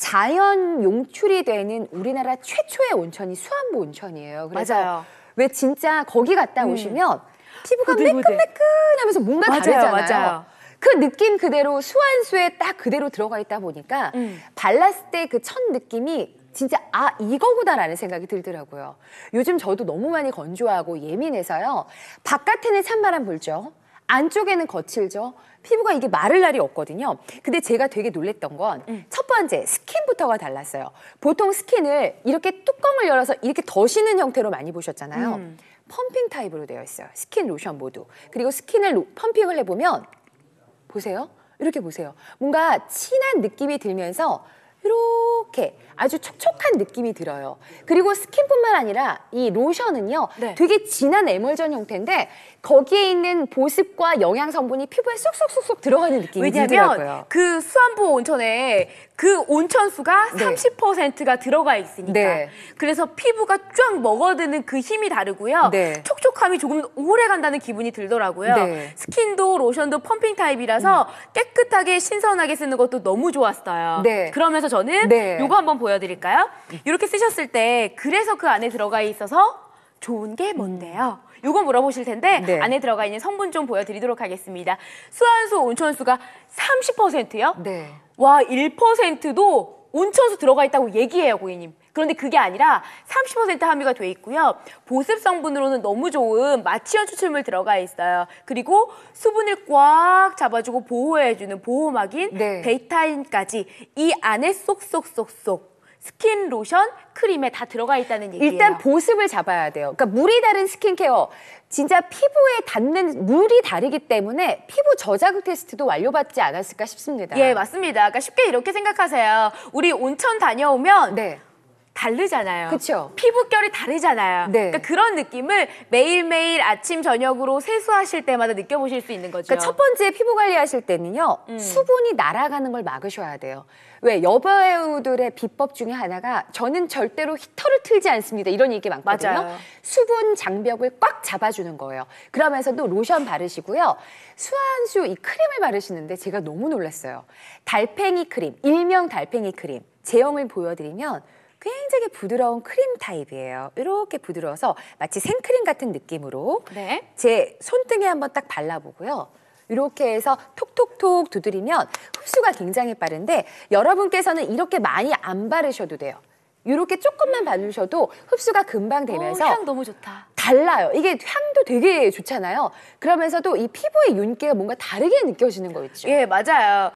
자연 용출이 되는 우리나라 최초의 온천이 수안보 온천이에요. 그래서 맞아요. 왜 진짜 거기 갔다 음. 오시면 피부가 매끈매끈하면서 뭔가 맞아요, 다르잖아요. 맞아요. 그 느낌 그대로 수완수에 딱 그대로 들어가 있다 보니까 음. 발랐을 때 그 첫 느낌이 진짜 아 이거구나라는 생각이 들더라고요. 요즘 저도 너무 많이 건조하고 예민해서요. 바깥에는 찬바람 불죠. 안쪽에는 거칠죠. 피부가 이게 마를 날이 없거든요. 근데 제가 되게 놀랬던 건 음. 번째, 스킨부터가 달랐어요. 보통 스킨을 이렇게 뚜껑을 열어서 이렇게 더시는 형태로 많이 보셨잖아요. 음. 펌핑 타입으로 되어 있어요. 스킨, 로션 모두. 그리고 스킨을 로, 펌핑을 해보면, 보세요. 이렇게 보세요. 뭔가 진한 느낌이 들면서 이렇게 아주 촉촉한 느낌이 들어요. 그리고 스킨뿐만 아니라 이 로션은요. 네. 되게 진한 에멀전 형태인데 거기에 있는 보습과 영양 성분이 피부에 쏙쏙쏙쏙 들어가는 느낌이 들더라고요. 그 수안보 온천에 그 온천수가 네. 30%가 들어가 있으니까 네. 그래서 피부가 쫙 먹어드는 그 힘이 다르고요. 네. 촉촉함이 조금 오래 간다는 기분이 들더라고요. 네. 스킨도 로션도 펌핑 타입이라서 음. 깨끗하게 신선하게 쓰는 것도 너무 좋았어요. 네. 그러면서 저는 네. 요거 한번 보여드릴까요? 이렇게 쓰셨을 때 그래서 그 안에 들어가 있어서 좋은 게 뭔데요? 요거 물어보실 텐데 네. 안에 들어가 있는 성분 좀 보여드리도록 하겠습니다. 수안수, 온천수가 30%요? 네. 와, 1%도 온천수 들어가 있다고 얘기해요, 고객님. 그런데 그게 아니라 30% 함유가 돼 있고요. 보습 성분으로는 너무 좋은 마취연 추출물 들어가 있어요. 그리고 수분을 꽉 잡아주고 보호해주는 보호막인 네. 베타인까지 이 안에 쏙쏙쏙쏙 스킨, 로션, 크림에 다 들어가 있다는 얘기예요. 일단 보습을 잡아야 돼요. 그러니까 물이 다른 스킨케어. 진짜 피부에 닿는 물이 다르기 때문에 피부 저자극 테스트도 완료받지 않았을까 싶습니다. 예, 맞습니다. 그러니까 쉽게 이렇게 생각하세요. 우리 온천 다녀오면 네. 다르잖아요. 그렇죠. 피부결이 다르잖아요. 네. 그러니까 그런 느낌을 매일매일 아침 저녁으로 세수하실 때마다 느껴보실 수 있는 거죠. 그러니까 첫 번째 피부 관리하실 때는요. 음. 수분이 날아가는 걸 막으셔야 돼요. 왜 여배우들의 비법 중에 하나가 저는 절대로 히터를 틀지 않습니다. 이런 얘기 많거든요. 맞아요. 수분 장벽을 꽉 잡아주는 거예요. 그러면서도 로션 바르시고요. 수한수 이 크림을 바르시는데 제가 너무 놀랐어요. 달팽이 크림, 일명 달팽이 크림. 제형을 보여드리면 굉장히 부드러운 크림 타입이에요. 이렇게 부드러워서 마치 생크림 같은 느낌으로 네. 제 손등에 한번 딱 발라보고요. 이렇게 해서 톡톡톡 두드리면 흡수가 굉장히 빠른데 여러분께서는 이렇게 많이 안 바르셔도 돼요. 이렇게 조금만 바르셔도 흡수가 금방 되면서 오, 향 너무 좋다. 달라요. 이게 향도 되게 좋잖아요. 그러면서도 이 피부의 윤기가 뭔가 다르게 느껴지는 거 있죠. 예, 맞아요.